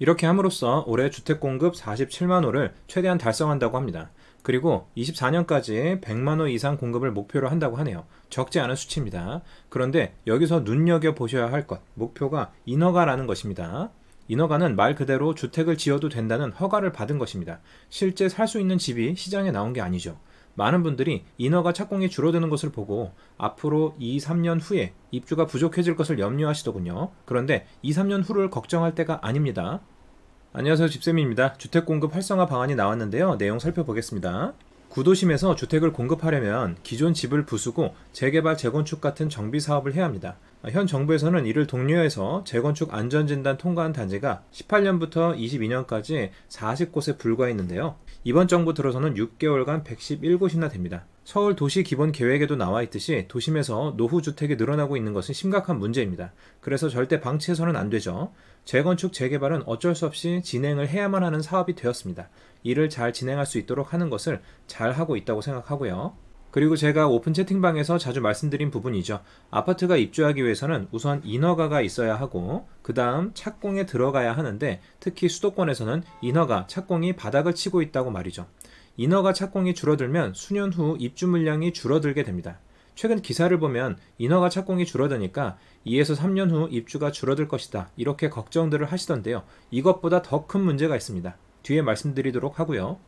이렇게 함으로써 올해 주택 공급 47만 호를 최대한 달성한다고 합니다. 그리고 24년까지 100만 호 이상 공급을 목표로 한다고 하네요. 적지 않은 수치입니다. 그런데 여기서 눈여겨 보셔야 할 것, 목표가 인허가라는 것입니다. 인허가는 말 그대로 주택을 지어도 된다는 허가를 받은 것입니다. 실제 살 수 있는 집이 시장에 나온 게 아니죠. 많은 분들이 인허가 착공이 줄어드는 것을 보고 앞으로 2, 3년 후에 입주가 부족해질 것을 염려하시더군요. 그런데 2, 3년 후를 걱정할 때가 아닙니다. 안녕하세요. 집쌤입니다. 주택 공급 활성화 방안이 나왔는데요. 내용 살펴보겠습니다. 구도심에서 주택을 공급하려면 기존 집을 부수고 재개발, 재건축 같은 정비 사업을 해야 합니다. 현 정부에서는 이를 독려해서 재건축 안전진단 통과한 단지가 18년부터 22년까지 40곳에 불과했는데요. 이번 정부 들어서는 6개월간 111곳이나 됩니다. 서울 도시 기본 계획에도 나와 있듯이 도심에서 노후 주택이 늘어나고 있는 것은 심각한 문제입니다. 그래서 절대 방치해서는 안 되죠. 재건축 재개발은 어쩔 수 없이 진행을 해야만 하는 사업이 되었습니다. 이를 잘 진행할 수 있도록 하는 것을 잘 하고 있다고 생각하고요. 그리고 제가 오픈 채팅방에서 자주 말씀드린 부분이죠. 아파트가 입주하기 위해서는 우선 인허가가 있어야 하고 그 다음 착공에 들어가야 하는데 특히 수도권에서는 인허가, 착공이 바닥을 치고 있다고 말이죠. 인허가 착공이 줄어들면 수년 후 입주 물량이 줄어들게 됩니다. 최근 기사를 보면 인허가 착공이 줄어드니까 2에서 3년 후 입주가 줄어들 것이다 이렇게 걱정들을 하시던데요. 이것보다 더 큰 문제가 있습니다. 뒤에 말씀드리도록 하고요.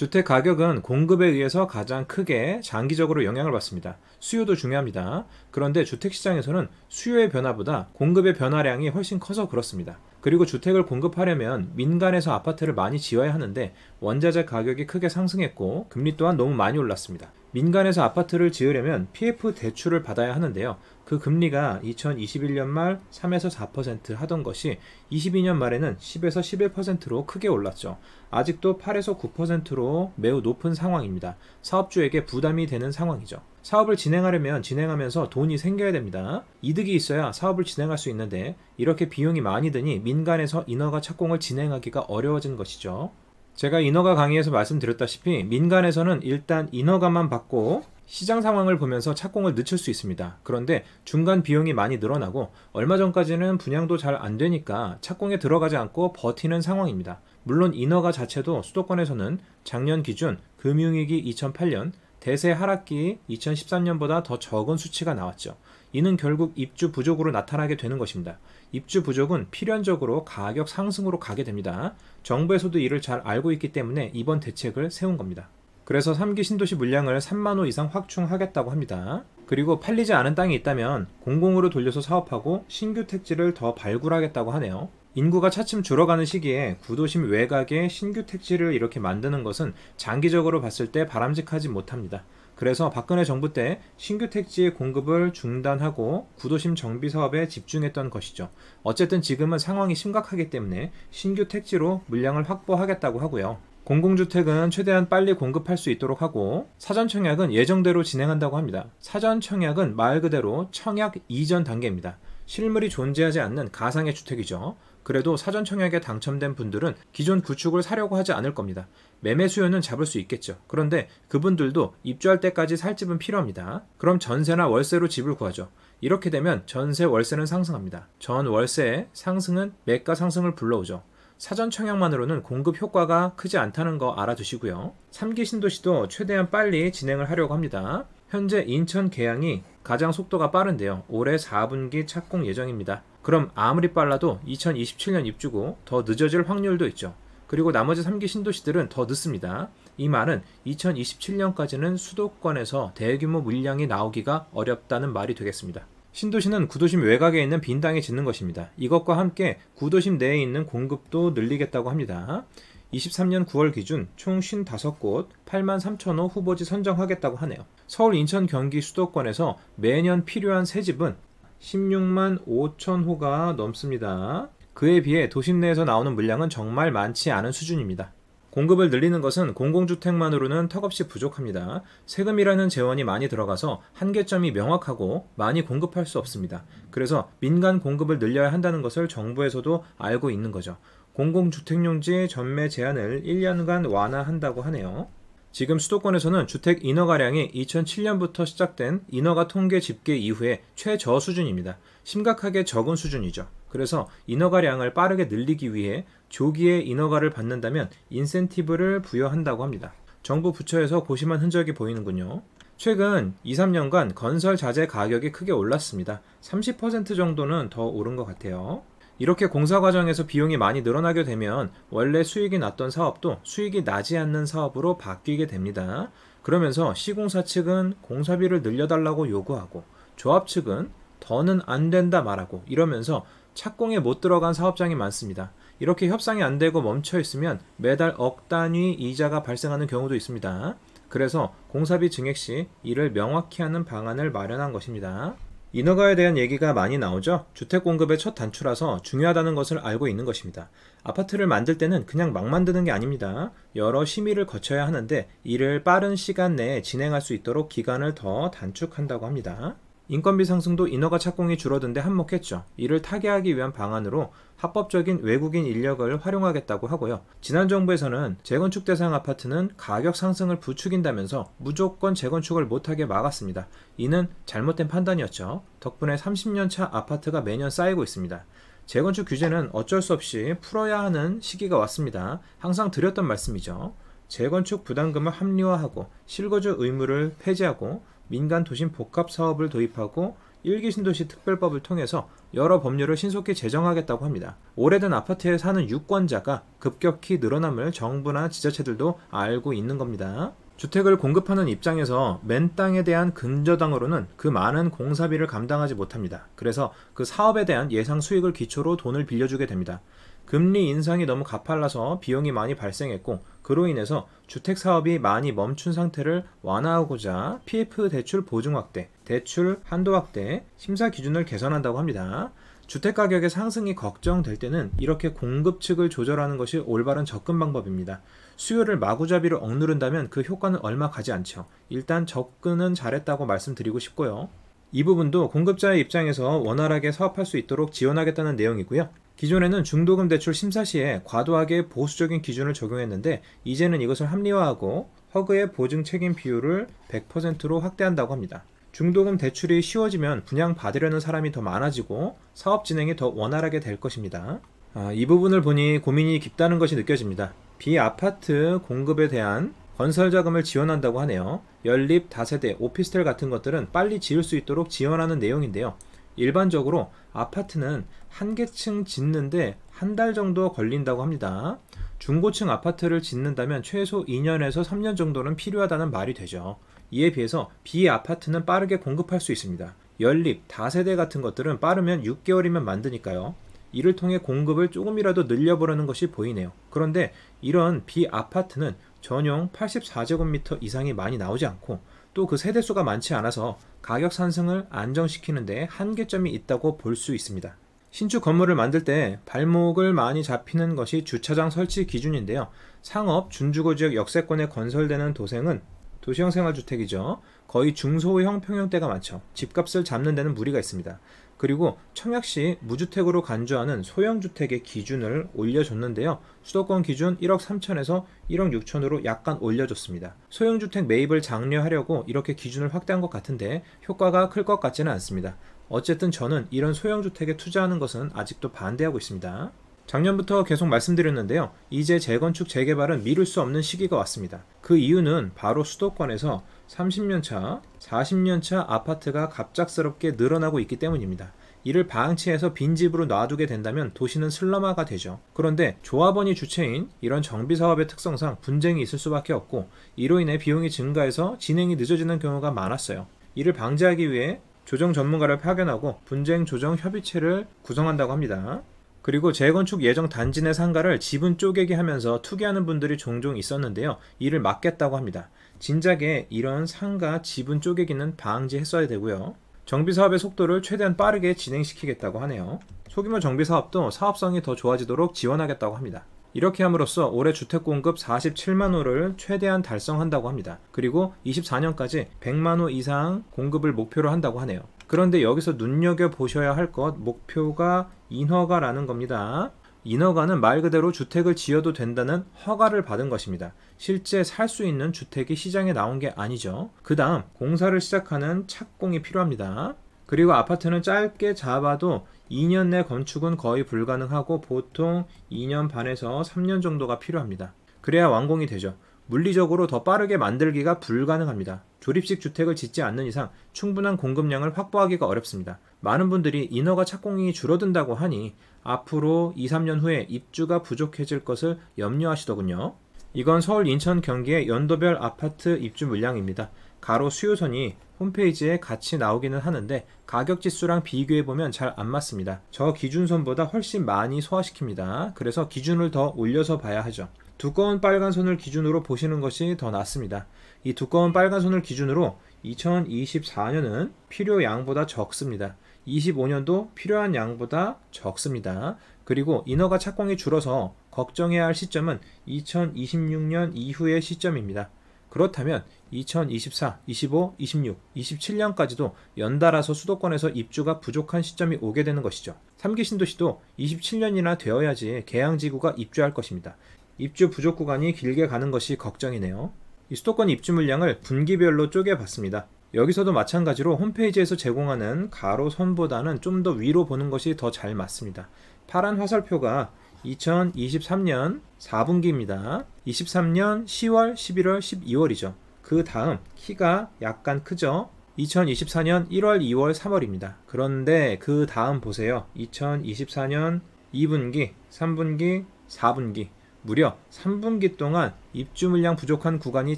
주택 가격은 공급에 의해서 가장 크게 장기적으로 영향을 받습니다. 수요도 중요합니다. 그런데 주택 시장에서는 수요의 변화보다 공급의 변화량이 훨씬 커서 그렇습니다. 그리고 주택을 공급하려면 민간에서 아파트를 많이 지어야 하는데 원자재 가격이 크게 상승했고 금리 또한 너무 많이 올랐습니다. 민간에서 아파트를 지으려면 PF 대출을 받아야 하는데요. 그 금리가 2021년 말 3에서 4% 하던 것이 22년 말에는 10에서 11%로 크게 올랐죠. 아직도 8에서 9%로 매우 높은 상황입니다. 사업주에게 부담이 되는 상황이죠. 사업을 진행하려면 진행하면서 돈이 생겨야 됩니다. 이득이 있어야 사업을 진행할 수 있는데 이렇게 비용이 많이 드니 민간에서 인허가 착공을 진행하기가 어려워진 것이죠. 제가 인허가 강의에서 말씀드렸다시피 민간에서는 일단 인허가만 받고 시장 상황을 보면서 착공을 늦출 수 있습니다. 그런데 중간 비용이 많이 늘어나고 얼마 전까지는 분양도 잘 안 되니까 착공에 들어가지 않고 버티는 상황입니다. 물론 인허가 자체도 수도권에서는 작년 기준 금융위기 2008년 대세 하락기 2013년보다 더 적은 수치가 나왔죠. 이는 결국 입주 부족으로 나타나게 되는 것입니다. 입주 부족은 필연적으로 가격 상승으로 가게 됩니다. 정부에서도 이를 잘 알고 있기 때문에 이번 대책을 세운 겁니다. 그래서 3기 신도시 물량을 3만 호 이상 확충하겠다고 합니다. 그리고 팔리지 않은 땅이 있다면 공공으로 돌려서 사업하고 신규 택지를 더 발굴하겠다고 하네요. 인구가 차츰 줄어가는 시기에 구도심 외곽에 신규 택지를 이렇게 만드는 것은 장기적으로 봤을 때 바람직하지 못합니다. 그래서 박근혜 정부 때 신규 택지의 공급을 중단하고 구도심 정비 사업에 집중했던 것이죠. 어쨌든 지금은 상황이 심각하기 때문에 신규 택지로 물량을 확보하겠다고 하고요. 공공주택은 최대한 빨리 공급할 수 있도록 하고 사전 청약은 예정대로 진행한다고 합니다. 사전 청약은 말 그대로 청약 이전 단계입니다. 실물이 존재하지 않는 가상의 주택이죠. 그래도 사전 청약에 당첨된 분들은 기존 구축을 사려고 하지 않을 겁니다. 매매 수요는 잡을 수 있겠죠. 그런데 그분들도 입주할 때까지 살 집은 필요합니다. 그럼 전세나 월세로 집을 구하죠. 이렇게 되면 전세 월세는 상승합니다. 전 월세의 상승은 매가 상승을 불러오죠. 사전 청약만으로는 공급 효과가 크지 않다는 거 알아두시고요. 3기 신도시도 최대한 빨리 진행을 하려고 합니다. 현재 인천 계양이 가장 속도가 빠른데요. 올해 4분기 착공 예정입니다. 그럼 아무리 빨라도 2027년 입주고 더 늦어질 확률도 있죠. 그리고 나머지 3기 신도시들은 더 늦습니다. 이 말은 2027년까지는 수도권에서 대규모 물량이 나오기가 어렵다는 말이 되겠습니다. 신도시는 구도심 외곽에 있는 빈 땅에 짓는 것입니다. 이것과 함께 구도심 내에 있는 공급도 늘리겠다고 합니다. 23년 9월 기준 총 55곳 8만 3천 호 후보지 선정하겠다고 하네요. 서울, 인천, 경기, 수도권에서 매년 필요한 새집은 16만 5천 호가 넘습니다. 그에 비해 도심 내에서 나오는 물량은 정말 많지 않은 수준입니다. 공급을 늘리는 것은 공공주택만으로는 턱없이 부족합니다. 세금이라는 재원이 많이 들어가서 한계점이 명확하고 많이 공급할 수 없습니다. 그래서 민간 공급을 늘려야 한다는 것을 정부에서도 알고 있는 거죠. 공공주택용지 전매 제한을 1년간 완화한다고 하네요. 지금 수도권에서는 주택 인허가량이 2007년부터 시작된 인허가 통계 집계 이후에 최저 수준입니다. 심각하게 적은 수준이죠. 그래서 인허가량을 빠르게 늘리기 위해 조기에 인허가를 받는다면 인센티브를 부여한다고 합니다. 정부 부처에서 고심한 흔적이 보이는군요. 최근 2, 3년간 건설 자재 가격이 크게 올랐습니다. 30% 정도는 더 오른 것 같아요. 이렇게 공사 과정에서 비용이 많이 늘어나게 되면 원래 수익이 났던 사업도 수익이 나지 않는 사업으로 바뀌게 됩니다. 그러면서 시공사 측은 공사비를 늘려달라고 요구하고 조합 측은 더는 안 된다 말하고 이러면서 착공에 못 들어간 사업장이 많습니다. 이렇게 협상이 안 되고 멈춰 있으면 매달 억 단위 이자가 발생하는 경우도 있습니다. 그래서 공사비 증액 시 이를 명확히 하는 방안을 마련한 것입니다. 인허가에 대한 얘기가 많이 나오죠. 주택 공급의 첫 단추라서 중요하다는 것을 알고 있는 것입니다. 아파트를 만들 때는 그냥 막 만드는 게 아닙니다. 여러 심의를 거쳐야 하는데 이를 빠른 시간 내에 진행할 수 있도록 기간을 더 단축한다고 합니다. 인건비 상승도 인허가 착공이 줄어든데 한몫했죠. 이를 타개하기 위한 방안으로 합법적인 외국인 인력을 활용하겠다고 하고요. 지난 정부에서는 재건축 대상 아파트는 가격 상승을 부추긴다면서 무조건 재건축을 못하게 막았습니다. 이는 잘못된 판단이었죠. 덕분에 30년 차 아파트가 매년 쌓이고 있습니다. 재건축 규제는 어쩔 수 없이 풀어야 하는 시기가 왔습니다. 항상 드렸던 말씀이죠. 재건축 부담금을 합리화하고 실거주 의무를 폐지하고 민간 도심 복합 사업을 도입하고 일기 신도시 특별법을 통해서 여러 법률을 신속히 제정하겠다고 합니다. 오래된 아파트에 사는 유권자가 급격히 늘어남을 정부나 지자체들도 알고 있는 겁니다. 주택을 공급하는 입장에서 맨 땅에 대한 근저당으로는 그 많은 공사비를 감당하지 못합니다. 그래서 그 사업에 대한 예상 수익을 기초로 돈을 빌려주게 됩니다. 금리 인상이 너무 가팔라서 비용이 많이 발생했고 그로 인해서 주택 사업이 많이 멈춘 상태를 완화하고자 PF 대출 보증 확대, 대출 한도 확대, 심사 기준을 개선한다고 합니다. 주택 가격의 상승이 걱정될 때는 이렇게 공급 측을 조절하는 것이 올바른 접근 방법입니다. 수요를 마구잡이로 억누른다면 그 효과는 얼마 가지 않죠. 일단 접근은 잘했다고 말씀드리고 싶고요. 이 부분도 공급자의 입장에서 원활하게 사업할 수 있도록 지원하겠다는 내용이고요. 기존에는 중도금 대출 심사 시에 과도하게 보수적인 기준을 적용했는데 이제는 이것을 합리화하고 허그의 보증 책임 비율을 100%로 확대한다고 합니다. 중도금 대출이 쉬워지면 분양 받으려는 사람이 더 많아지고 사업 진행이 더 원활하게 될 것입니다. 아, 이 부분을 보니 고민이 깊다는 것이 느껴집니다. 비아파트 공급에 대한 건설 자금을 지원한다고 하네요. 연립, 다세대, 오피스텔 같은 것들은 빨리 지을 수 있도록 지원하는 내용인데요. 일반적으로 아파트는 한 개 층 짓는데 한 달 정도 걸린다고 합니다. 중고층 아파트를 짓는다면 최소 2년에서 3년 정도는 필요하다는 말이 되죠. 이에 비해서 비아파트는 빠르게 공급할 수 있습니다. 연립, 다세대 같은 것들은 빠르면 6개월이면 만드니까요. 이를 통해 공급을 조금이라도 늘려보려는 것이 보이네요. 그런데 이런 비아파트는 전용 84제곱미터 이상이 많이 나오지 않고 또그 세대수가 많지 않아서 가격 상승을 안정시키는 데 한계점이 있다고 볼 수 있습니다. 신축 건물을 만들 때 발목을 많이 잡히는 것이 주차장 설치 기준인데요. 상업, 준주거 지역 역세권에 건설되는 도생은 도시형 생활주택이죠. 거의 중소형 평형대가 많죠. 집값을 잡는 데는 무리가 있습니다. 그리고 청약시 무주택으로 간주하는 소형주택의 기준을 올려줬는데요. 수도권 기준 1억 3천에서 1억 6천으로 약간 올려줬습니다. 소형주택 매입을 장려하려고 이렇게 기준을 확대한 것 같은데 효과가 클 것 같지는 않습니다. 어쨌든 저는 이런 소형주택에 투자하는 것은 아직도 반대하고 있습니다. 작년부터 계속 말씀드렸는데요. 이제 재건축 재개발은 미룰 수 없는 시기가 왔습니다. 그 이유는 바로 수도권에서 30년 차, 40년 차 아파트가 갑작스럽게 늘어나고 있기 때문입니다. 이를 방치해서 빈집으로 놔두게 된다면 도시는 슬럼화가 되죠. 그런데 조합원이 주체인 이런 정비 사업의 특성상 분쟁이 있을 수밖에 없고 이로 인해 비용이 증가해서 진행이 늦어지는 경우가 많았어요. 이를 방지하기 위해 조정 전문가를 파견하고 분쟁 조정 협의체를 구성한다고 합니다. 그리고 재건축 예정 단지 내 상가를 지분 쪼개기 하면서 투기하는 분들이 종종 있었는데요. 이를 막겠다고 합니다. 진작에 이런 상가 지분 쪼개기는 방지했어야 되고요. 정비 사업의 속도를 최대한 빠르게 진행시키겠다고 하네요. 소규모 정비 사업도 사업성이 더 좋아지도록 지원하겠다고 합니다. 이렇게 함으로써 올해 주택 공급 47만 호를 최대한 달성한다고 합니다. 그리고 24년까지 100만 호 이상 공급을 목표로 한다고 하네요. 그런데 여기서 눈여겨 보셔야 할 것 목표가 인허가라는 겁니다. 인허가는 말 그대로 주택을 지어도 된다는 허가를 받은 것입니다. 실제 살 수 있는 주택이 시장에 나온 게 아니죠. 그 다음 공사를 시작하는 착공이 필요합니다. 그리고 아파트는 짧게 잡아도 2년 내 건축은 거의 불가능하고 보통 2년 반에서 3년 정도가 필요합니다. 그래야 완공이 되죠. 물리적으로 더 빠르게 만들기가 불가능합니다. 조립식 주택을 짓지 않는 이상 충분한 공급량을 확보하기가 어렵습니다. 많은 분들이 인허가 착공이 줄어든다고 하니 앞으로 2, 3년 후에 입주가 부족해질 것을 염려하시더군요. 이건 서울, 인천, 경기의 연도별 아파트 입주 물량입니다. 가로 수요선이 홈페이지에 같이 나오기는 하는데 가격 지수랑 비교해보면 잘 안 맞습니다. 저 기준선보다 훨씬 많이 소화시킵니다. 그래서 기준을 더 올려서 봐야 하죠. 두꺼운 빨간 선을 기준으로 보시는 것이 더 낫습니다. 이 두꺼운 빨간 선을 기준으로 2024년은 필요 양보다 적습니다. 25년도 필요한 양보다 적습니다. 그리고 인허가 착공이 줄어서 걱정해야 할 시점은 2026년 이후의 시점입니다. 그렇다면 2024, 25, 26, 27년까지도 연달아서 수도권에서 입주가 부족한 시점이 오게 되는 것이죠. 3기 신도시도 27년이나 되어야지 개항지구가 입주할 것입니다. 입주 부족 구간이 길게 가는 것이 걱정이네요. 수도권 입주 물량을 분기별로 쪼개봤습니다. 여기서도 마찬가지로 홈페이지에서 제공하는 가로 선보다는 좀 더 위로 보는 것이 더 잘 맞습니다. 파란 화살표가 2023년 4분기입니다. 23년 10월, 11월, 12월이죠. 그 다음 키가 약간 크죠. 2024년 1월, 2월, 3월입니다. 그런데 그 다음 보세요. 2024년 2분기, 3분기, 4분기 무려 3분기 동안 입주 물량 부족한 구간이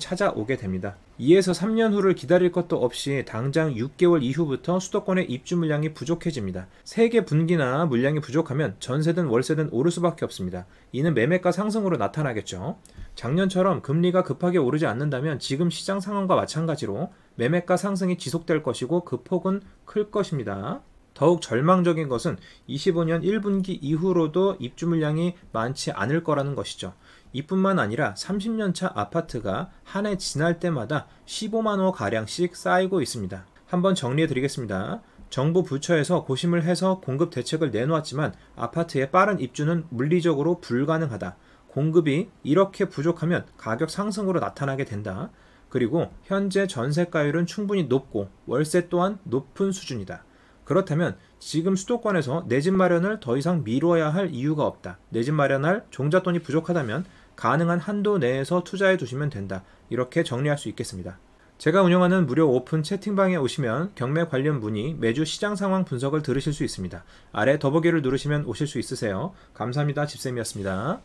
찾아오게 됩니다. 2에서 3년 후를 기다릴 것도 없이 당장 6개월 이후부터 수도권의 입주 물량이 부족해집니다. 3개 분기나 물량이 부족하면 전세든 월세든 오를 수밖에 없습니다. 이는 매매가 상승으로 나타나겠죠. 작년처럼 금리가 급하게 오르지 않는다면 지금 시장 상황과 마찬가지로 매매가 상승이 지속될 것이고 그 폭은 클 것입니다. 더욱 절망적인 것은 25년 1분기 이후로도 입주 물량이 많지 않을 거라는 것이죠. 이뿐만 아니라 30년차 아파트가 한 해 지날 때마다 15만호 가량씩 쌓이고 있습니다. 한번 정리해 드리겠습니다. 정부 부처에서 고심을 해서 공급 대책을 내놓았지만 아파트의 빠른 입주는 물리적으로 불가능하다. 공급이 이렇게 부족하면 가격 상승으로 나타나게 된다. 그리고 현재 전세가율은 충분히 높고 월세 또한 높은 수준이다. 그렇다면 지금 수도권에서 내 집 마련을 더 이상 미루어야 할 이유가 없다. 내 집 마련할 종잣돈이 부족하다면 가능한 한도 내에서 투자해 두시면 된다. 이렇게 정리할 수 있겠습니다. 제가 운영하는 무료 오픈 채팅방에 오시면 경매 관련 문의, 매주 시장 상황 분석을 들으실 수 있습니다. 아래 더보기를 누르시면 오실 수 있으세요. 감사합니다. 집쌤이었습니다.